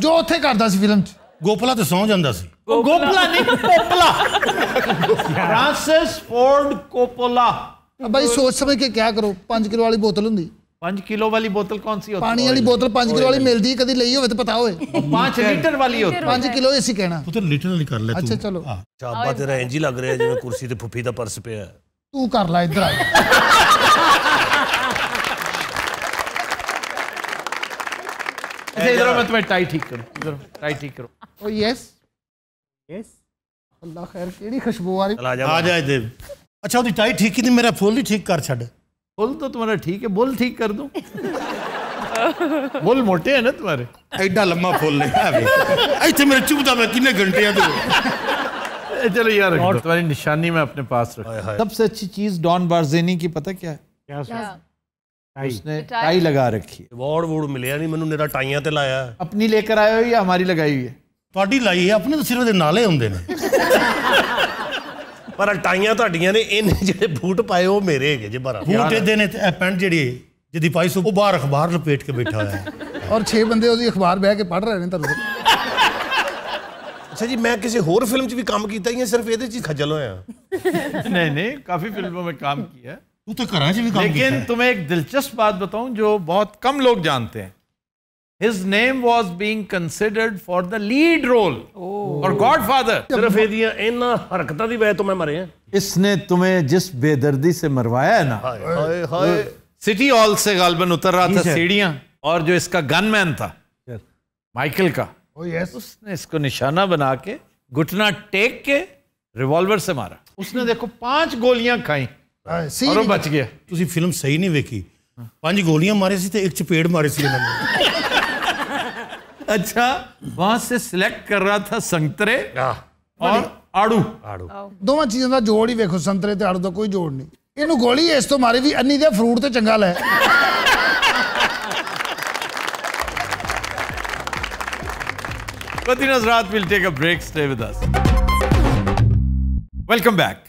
ਜੋ ਉੱਥੇ ਕਰਦਾ ਸੀ ਫਿਲਮ 'ਚ ਗੋਪਲਾ ਤੇ ਸੌ ਜਾਂਦਾ ਸੀ ਗੋਪਲਾ ਨਹੀਂ ਕੋਪਲਾ ਫ੍ਰਾਂਸਿਸ ਫੋਰਡ ਕੋਪੋਲਾ ਭਾਈ ਸੋਚ ਸਮਝ ਕੇ ਕਿਆ ਕਰੋ 5 ਕਿਲੋ ਵਾਲੀ ਬੋਤਲ ਹੁੰਦੀ 5 ਕਿਲੋ ਵਾਲੀ ਬੋਤਲ ਕੌਣ ਸੀ ਪਾਣੀ ਵਾਲੀ ਬੋਤਲ 5 ਕਿਲੋ ਵਾਲੀ ਮਿਲਦੀ ਕਦੀ ਲਈ ਹੋਵੇ ਤਾਂ ਪਤਾ ਹੋਵੇ 5 ਲੀਟਰ ਵਾਲੀ ਹੋਵੇ 5 ਕਿਲੋ ਅਸੀਂ ਕਹਿਣਾ ਪੁੱਤਰ ਲੀਟਰ ਵਾਲੀ ਕਰ ਲੈ ਤੂੰ ਅੱਛਾ ਚਲੋ ਚਾਬਾ ਤੇਰਾ ਇੰਜ ਹੀ ਲੱਗ ਰਿਹਾ ਜਿਵੇਂ ਕੁਰਸੀ ਤੇ ਫੁੱਫੀ ਦਾ ਪਰਸ ਪਿਆ ਤੂੰ ਕਰ ਲੈ ਇੱਧਰ ਆ अच्छा इधर मैं तुम्हें टाई ठीक करूं इधर टाई ठीक करो ओ यस यस अल्लाह खैर केड़ी खुशबू आ रही आ जा आ जा देव अच्छा ਉਹਦੀ ਟਾਈ ਠੀਕ ਕੀਤੀ ਮੇਰਾ ਫੁੱਲ ਹੀ ਠੀਕ ਕਰ ਛੱਡ बोल तो तुम्हारा ठीक है बोल ठीक कर दूं बोल मोटे है ना तुम्हारे एडा लम्मा फोल नहीं मेरे चुपता मैं कितने घंटे तो। चलो यार और तुम्हारी निशानी में अपने पास रख सबसे अच्छी चीज डॉन बारजेनी की पता क्या है उसने तो टाई लगा रखी अवार्ड वोड मिले नहीं मैंने मेरा टाइया तो लाया अपनी लेकर आए हो या हमारी लगाई हुई है ਤੁਹਾਡੀ ਲਾਈ ਹੈ ਆਪਣੇ ਤਾਂ ਸਿਰ ਦੇ ਨਾਲੇ ਹੁੰਦੇ ਪਰ ਅਲਟਾਈਆਂ ਤੁਹਾਡੀਆਂ ਨੇ ਇਹਨੇ ਜਿਹੜੇ ਬੂਟ ਪਾਏ ਉਹ ਮੇਰੇ ਹੈਗੇ ਜੇ ਬਰਾ ਬੂਟ ਇਹਦੇ ਨੇ ਤੇ ਪੈਂਟ ਜਿਹੜੀ ਜਿਹਦੀ ਪਾਈ ਸੋ ਉਹ ਬਾਹਰ ਅਖਬਾਰ ਲਪੇਟ ਕੇ ਬੈਠਾ ਹੋਇਆ ਔਰ 6 ਬੰਦੇ ਉਹਦੀ ਅਖਬਾਰ ਬਹਿ ਕੇ ਪੜ ਰਹੇ ਨੇ ਤੁਹਾਨੂੰ अच्छा जी मैं किसी और फिल्म भी काम किया या सिर्फ ये खजल होया नहीं नहीं काफ़ी फिल्मों में काम किया तू तो करा भी काम लेकिन तुम्हें एक दिलचस्प बात बताऊं जो बहुत कम लोग जानते हैं his name was being considered for the lead role oh. or godfather सिर्फ ਇਹਦੀਆਂ ਇਹਨਾਂ ਹਰਕਤਾਂ ਦੀ ਵਜ੍ਹਾ ਤੋਂ ਮੈਂ ਮਰੇ ਹਾਂ ਇਸਨੇ ਤੁਮੇ ਜਿਸ ਬੇਦਰਦੀ ਸੇ ਮਰਵਾਇਆ ਨਾ ਹਾਏ ਹਾਏ city hall से गालबन उतर रहा था सीढ़ियां और जो इसका gunman था माइकल का oh, yes. उसने इसको निशाना बना के घुटना टेक के रिवॉल्वर से मारा उसने देखो पांच गोलियां खाई और बच गया ਤੁਸੀਂ फिल्म सही नहीं ਵੇਖੀ पांच ਗੋਲੀਆਂ मारे सी थे, एक चपेड़ मारे सी अच्छा वहां से सिलेक्ट कर रहा था ਸੰਤਰੇ ਔਰ ਆੜੂ ਆੜੂ ਦੋਵਾਂ ਚੀਜ਼ਾਂ ਦਾ ਜੋੜ ਹੀ ਵੇਖੋ ਸੰਤਰੇ ਤੇ ਆੜੂ ਦਾ ਕੋਈ ਜੋੜ ਨਹੀਂ ਇਹਨੂੰ ਗੋਲੀ ਇਸ ਤੋਂ ਮਾਰੀ ਵੀ ਅੰਨੀ ਦੇ ਫਰੂਟ ਤੇ ਚੰਗਾ ਲੈ Latinos Rath will take a break. Stay with us. Welcome back.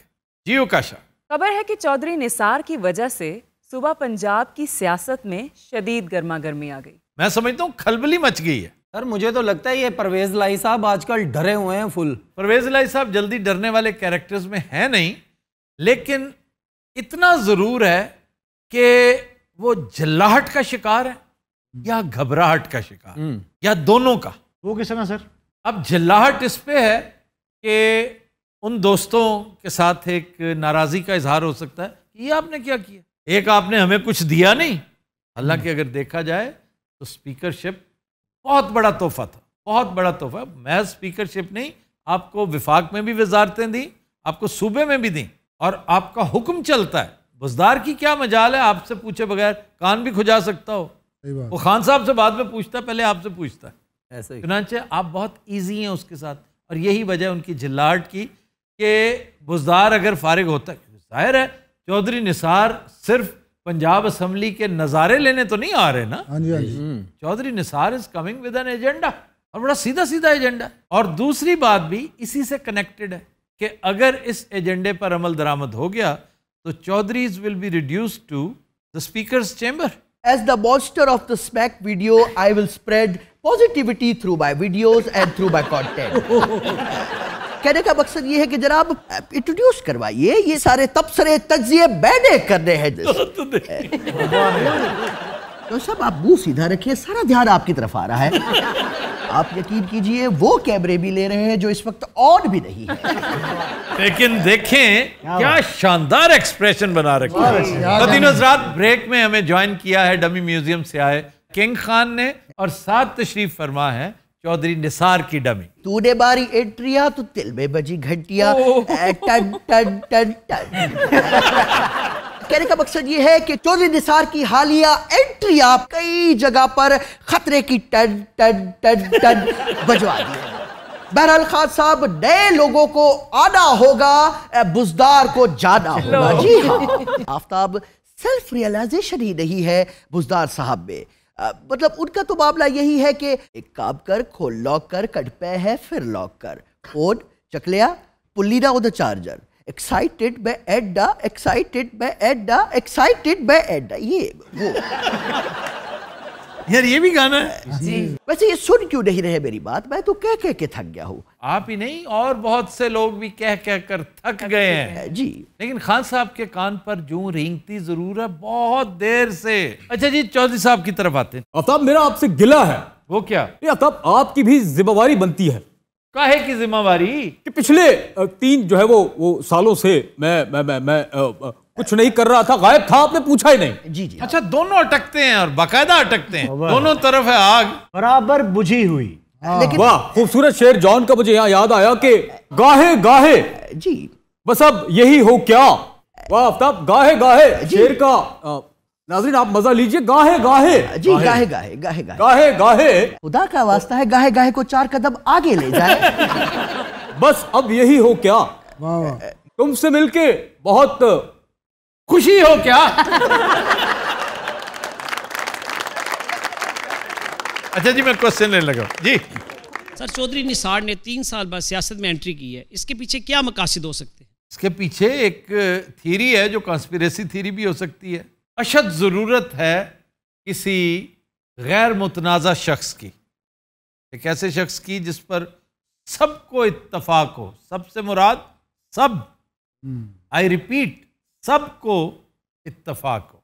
जियो काशा खबर है कि चौधरी निसार की वजह से सुबह पंजाब की सियासत में शदीद गर्मा गर्मी आ गई मैं समझता हूँ खलबली मच गई है सर मुझे तो लगता है ये परवेज लाई साहब आजकल डरे हुए हैं फुल परवेज लाई साहब जल्दी डरने वाले कैरेक्टर्स में है नहीं लेकिन इतना ज़रूर है कि वो जल्लाहट का शिकार है या घबराहट का शिकार हम्म। या दोनों का वो किस तरह सर अब जल्लाहट इस पे है कि उन दोस्तों के साथ एक नाराज़गी का इजहार हो सकता है कि ये आपने क्या किया एक आपने हमें कुछ दिया नहीं हालांकि हम्म। अगर देखा जाए तो स्पीकरशिप बहुत बड़ा तोहफा था बहुत बड़ा तोहफा मैं स्पीकरशिप नहीं आपको विफाक में भी वजारतें दी आपको सूबे में भी दी और आपका हुक्म चलता है बुजदार की क्या मजाल है आपसे पूछे बगैर कान भी खुजा सकता हो वो खान साहब से बाद में पूछता पहले आपसे पूछता है ऐसे चुनाचे आप बहुत ईजी हैं उसके साथ और यही वजह उनकी झिल्लाट की कि बुजदार अगर फारिग होता है जाहिर है चौधरी निसार सिर्फ पंजाब असम्बली के नज़ारे लेने तो नहीं आ रहे ना हाँ जी हाँ जी हम्म। Chaudhry Nisar is coming with an agenda और बड़ा सीधा सीधा एजेंडा और दूसरी बात भी इसी से कनेक्टेड है कि अगर इस एजेंडे पर अमल दरामद हो गया तो Chaudhrys will be reduce to the speaker's chamber As the monster of the smack video, I will spread positivity through my videos and through my content. कहने का मकसद ये है कि जनाब इंट्रोड्यूस करवाइए ये सारे तबसरे तजिए बैठे करने हैं तो, तो, तो सब आप मुंह सीधा रखिए सारा ध्यान आपकी तरफ आ रहा है आप यकीन कीजिए वो कैमरे भी ले रहे हैं जो इस वक्त ऑन भी नहीं है लेकिन देखें क्या शानदार एक्सप्रेशन बना रखा है तो रात ब्रेक में हमें ज्वाइन किया है डमी म्यूजियम से आए किंग खान ने और साथ तशरीफ फरमा है चौधरी निसार की डमी तूने बारी एंट्रिया तो तिल में बजी घंटिया टन टन टन टन कहने का मकसद ये है कि चौधरी निसार की हालिया एंट्री आप कई जगह पर खतरे की टन टन टन टन बजवा दी बहरहाल खान साहब नए लोगों को आना होगा बुजदार को जाना होगा जी हाँ आफ्ताब सेल्फ रियलाइजेशन ही नहीं है बुजदार साहब में मतलब उनका तो मामला यही है कि एक काम कर खोल लॉक कर कट पे है फिर लॉक कर फोन चकलिया पुल्ली ना द चार्जर एक्साइटेड बाय एड्डा एक्साइटेड बाय एड्डा एक्साइटेड बाय एड्डा ये वो यार ये भी गाना है जी वैसे ये सुन क्यों नहीं रहे मेरी बात मैं तो कह कह के थक गया हूँ आप ही नहीं और बहुत से लोग भी कह कह कर थक गए हैं जी लेकिन खान साहब के कान पर जो रिंगती जरूर है बहुत देर से अच्छा जी चौधरी साहब की तरफ आते हैं मेरा आपसे गिला है वो क्या अताब आपकी भी जिम्मेवारी बनती है काहे की जिम्मेवारी कि पिछले तीन जो है वो वो सालों से मैं मैं मैं, मैं कुछ नहीं कर रहा था गायब था आपने पूछा ही नहीं जी जी अच्छा दोनों अटकते हैं और बाकायदा अटकते हैं दोनों तरफ है आग बराबर बुझी हुई हाँ, वाह खूबसूरत शेर जॉन का मुझे यहाँ याद आया कि गाहे गाहे जी बस अब यही हो क्या वाह आफ्ताब गाहे गाहे शेर का नाजरीन आप मजा लीजिए गाहे गाहे जी गाहे गाहे गाहे गाहे गाहे गाहे खुदा का वास्ता है गाहे गाहे को चार कदम आगे ले जाए बस अब यही हो क्या तुमसे मिलके बहुत खुशी हो क्या अच्छा जी मैं क्वेश्चन लेने लगा जी सर चौधरी निसार ने तीन साल बाद सियासत में एंट्री की है इसके पीछे क्या मकासद हो सकते हैं इसके पीछे एक थीरी है जो कॉन्स्पिरेसी थीरी भी हो सकती है अशद ज़रूरत है किसी गैर मुतनाज़ा शख्स की एक ऐसे शख्स की जिस पर सबको इतफाक हो सबसे मुराद सब आई हम्म। रिपीट सबको इत्तफाक हो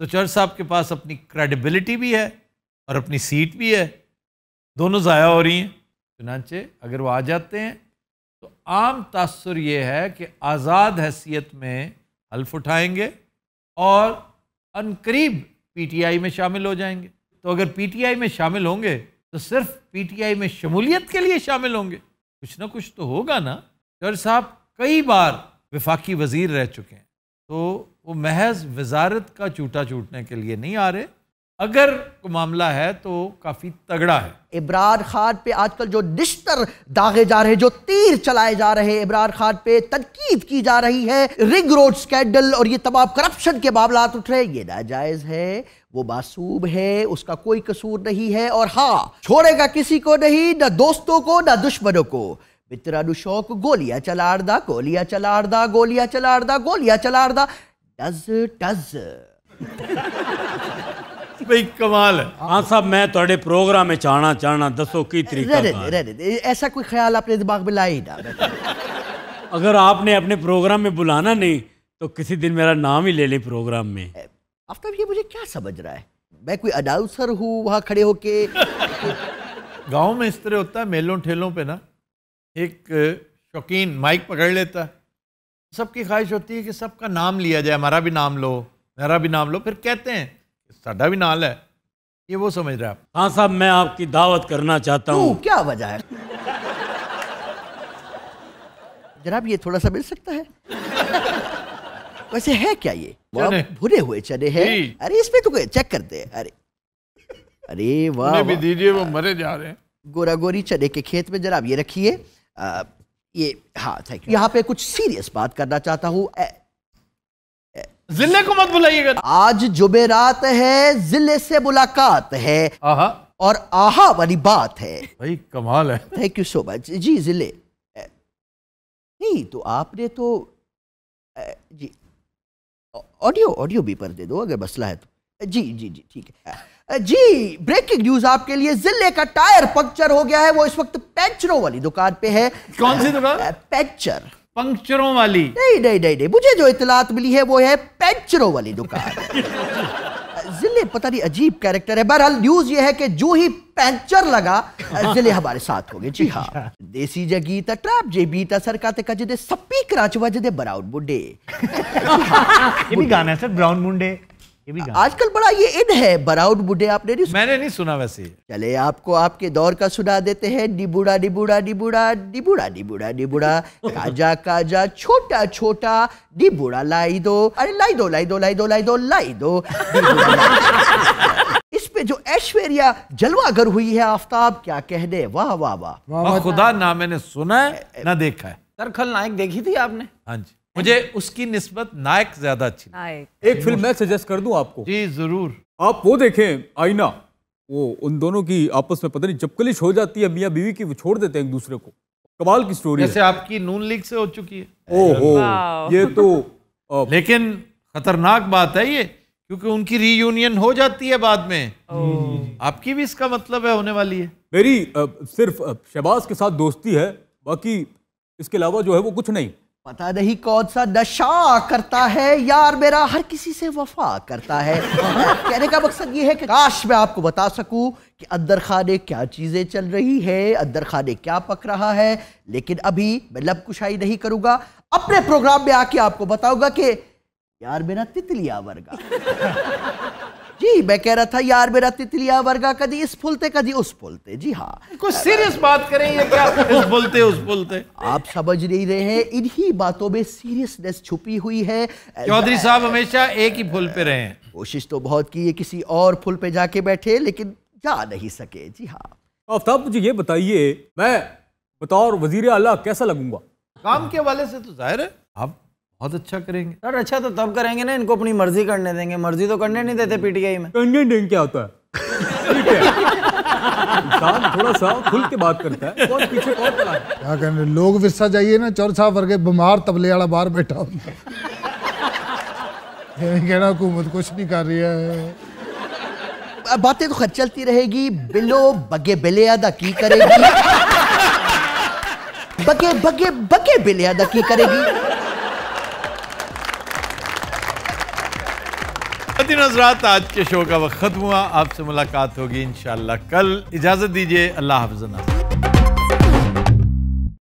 तो चर्च साहब के पास अपनी क्रेडिबिलिटी भी है और अपनी सीट भी है दोनों ज़ाया हो रही हैं चुनाचे अगर वो आ जाते हैं तो आम तासर ये है कि आज़ाद हैसियत में हल्फ उठाएंगे और अनकरीब पीटीआई में शामिल हो जाएंगे तो अगर पीटीआई में शामिल होंगे तो सिर्फ पीटीआई में शमूलियत के लिए शामिल होंगे कुछ ना कुछ तो होगा ना चर साहब कई बार विफाकी वजीर रह चुके हैं तो वो महज वजारत का चूटा चूटने के लिए नहीं आ रहे अगर मामला है तो काफी तगड़ा है इब्रार खान पे आजकल जो निश्तर दागे जा रहे जो तीर चलाए जा रहे इब्रार खान पे तनकीद की जा रही है रिंग रोड स्कैंडल और ये तमाम करप्शन के मामला उठ रहे ये नाजायज है वो मासूम है उसका कोई कसूर नहीं है और हाँ छोड़ेगा किसी को नहीं ना दोस्तों को ना दुश्मनों को पितरा शौक गोलिया चलार गोलिया चलार गोलिया चलार गोलियां चलार कमाल हाँ साहब मैं तोड़े प्रोग्राम में चाहना चाहना दसो की तरीका रे रे रे ऐसा कोई ख्याल आपने दिमाग में लाया ना अगर आपने अपने प्रोग्राम में बुलाना नहीं तो किसी दिन मेरा नाम ही ले ले प्रोग्राम में अब तक ये मुझे क्या समझ रहा है मैं कोई अनाउंसर हूँ वहाँ खड़े होके गाँव में इस तरह होता है मेलों ठेलों पर ना एक शौकीन माइक पकड़ लेता है सबकी ख्वाहिश होती है कि सबका नाम लिया जाए हमारा भी नाम लो मेरा भी नाम लो फिर कहते हैं साढ़ा भी नाल है ये वो समझ रहे है हाँ साहब मैं आपकी दावत करना चाहता हूँ क्या वजह है जनाब ये थोड़ा सा मिल सकता है वैसे है क्या ये भुने हुए चने हैं अरे इसमें तो चेक करते हैं अरे अरे वाह वा, दीजिए वो मरे जा रहे हैं गोरा गोरी चने के खेत में जनाब ये रखिए ये हाँ थैंक यू यहाँ पे कुछ सीरियस बात करना चाहता हूँ जिले को मत बुलाइएगा आज जुमेरात है जिले से मुलाकात है आहा। और आहा वाली बात है भाई कमाल है थैंक यू सो मच जी जिले नहीं तो आपने तो जी ऑडियो ऑडियो भी पर दे दो अगर मसला है तो जी जी जी ठीक है जी ब्रेकिंग न्यूज आपके लिए जिले का टायर पंक्चर हो गया है वो इस वक्त पैंचरों वाली दुकान पे है कौन सी दुकान पैंचर पंक्चरों वाली नहीं नहीं नहीं नहीं मुझे जो इतलात मिली है वो है पैंचरों वाली दुकान जिले पता नहीं अजीब कैरेक्टर है बहरहाल न्यूज ये है कि जो ही पैंचर लगा जिले हमारे साथ हो गए जी हाँ देसी जगीत ट्रैप जे बीता सरकार का जिदे सपी कराचवा जिदे ब्राउन मुंडे ये भी गाना है सर ब्राउन मुंडे आजकल बड़ा ये इन है बराउड बुढ़े आपने नहीं मैंने नहीं सुना वैसे चले आपको आपके दौर का सुना देते हैं डिबुड़ा डिबुड़ा डिबुड़ा डिबुड़ा डिबुड़ा डिबुड़ा काजा काजा छोटा छोटा डिबुड़ा लाई दो अरे लाई दो लाई दो लाई दो लाई दो लाई दो इस पे जो ऐश्वर्या जलवागर हुई है आफ्ताब क्या कह दे वाह वाह वाह खुदा ना मैंने सुना है ना देखा है सर खलनायक देखी थी आपने हाँ जी मुझे उसकी निस्बत नायक ज्यादा अच्छी नायक एक फिल्म मैं सजेस्ट कर दूं आपको जी जरूर आप वो देखें आईना वो उन दोनों की आपस में पता नहीं जब कलिश हो जाती है मियाँ बीवी की वो छोड़ देते हैं एक दूसरे को कमाल की स्टोरी जैसे आपकी नून लीग से हो चुकी है ओहो ये तो आप... लेकिन खतरनाक बात है ये क्योंकि उनकी रीयूनियन हो जाती है बाद में आपकी भी इसका मतलब है होने वाली है मेरी सिर्फ शहबाज के साथ दोस्ती है बाकी इसके अलावा जो है वो कुछ नहीं पता नहीं कौन सा नशा करता है यार मेरा हर किसी से वफा करता है कहने का मकसद ये है कि काश मैं आपको बता सकूं कि अंदर खाने क्या चीज़ें चल रही है अंदर खाने क्या पक रहा है लेकिन अभी मैं लब कुशाई नहीं करूंगा अपने प्रोग्राम में आके आपको बताऊंगा कि यार मेरा तितलिया वर्गा जी मैं कह रहा था यार मेरा तितलिया वर्गा कभी इस फुलते कभी उस फुलते जी हाँ कुछ सीरियस बात करें ये क्या उस फुलते उस फुलते आप समझ नहीं रहे हैं इन्हीं बातों में सीरियसनेस छुपी हुई है चौधरी साहब हमेशा एक ही फुल पे रहे हैं कोशिश तो बहुत की है किसी और फुल पे जाके बैठे लेकिन जा नहीं सके जी हाँ आफ्ताब मुझे ये बताइए मैं बतौर वजीर अला कैसा लगूंगा काम के हवाले से तो जाहिर है आप बहुत अच्छा करेंगे सर अच्छा तो तब करेंगे ना इनको अपनी मर्जी करने देंगे मर्जी तो करने नहीं देते पीटीआई में करने देंगे क्या होता है इंसान थोड़ा सा खुल के बात करता है पीछे क्या कहने लोग विरसा जाइए ना चौर साहब वर्गे बीमार तबले वाला बाहर बैठा होता कहना हुकूमत कुछ नहीं कर रही है बातें तो खैर चलती रहेगी बिलो बगे बिले अदा की करेगी बगे बगे बगे बिले अदा की करेगी खातिन हजरात आज के शो का वक्त ख़त्म हुआ आपसे मुलाकात होगी इन कल इजाज़त दीजिए अल्लाह हाफजना